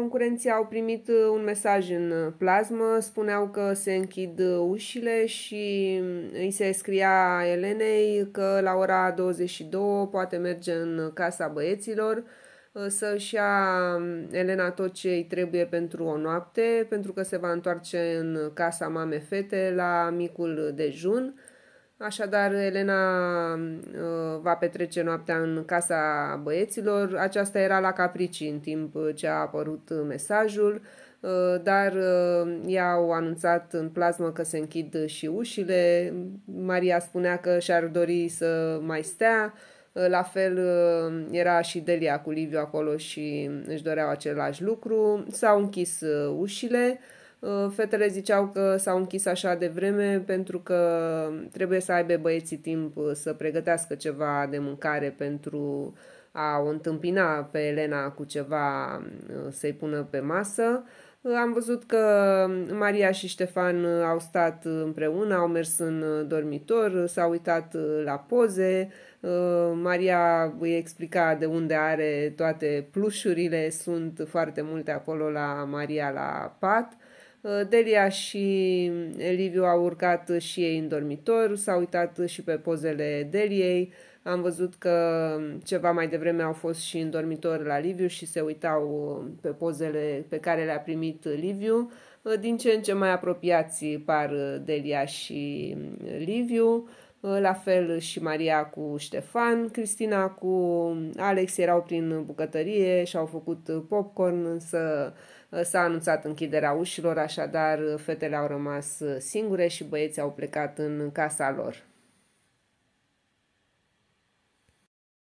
Concurenții au primit uh, un mesaj în uh, plasmă, spuneau că se închid uh, ușile și mm, îi se scria Elenei că la ora 22 poate merge în casa băieților să-și ia mm, Elena tot ce îi trebuie pentru o noapte, pentru că se va întoarce în casa mame fete la micul dejun Așadar, Elena uh, va petrece noaptea în casa băieților. Aceasta era la caprici în timp ce a apărut mesajul, uh, dar uh, i-au anunțat în plasmă că se închid și ușile. Maria spunea că și-ar dori să mai stea. La fel era și Delia cu Liviu acolo și își doreau același lucru. S-au închis ușile. Uh, fetele ziceau că s-au închis așa de vreme pentru că trebuie să aibă băieții timp uh, să pregătească ceva de mâncare pentru a o întâmpina pe Elena cu ceva uh, să-i pună pe masă. Am văzut că Maria și Ștefan au stat împreună, au mers în dormitor, s-au uitat la poze. Maria îi explica de unde are toate plușurile, sunt foarte multe acolo la Maria la pat. Uh, Delia și Liviu au urcat și ei în dormitor, s-au uitat și pe pozele Deliei. Am văzut că ceva mai devreme au fost și în dormitor la Liviu și se uitau uh, pe pozele pe care le-a primit Liviu. Uh, din ce în ce mai apropiați par Delia și Liviu. Ă, la fel și Maria cu Ștefan, Cristina cu Alex erau prin bucătărie și au făcut popcorn, însă ă, s-a anunțat închiderea ușilor, așadar fetele au rămas singure și băieții au plecat în casa lor.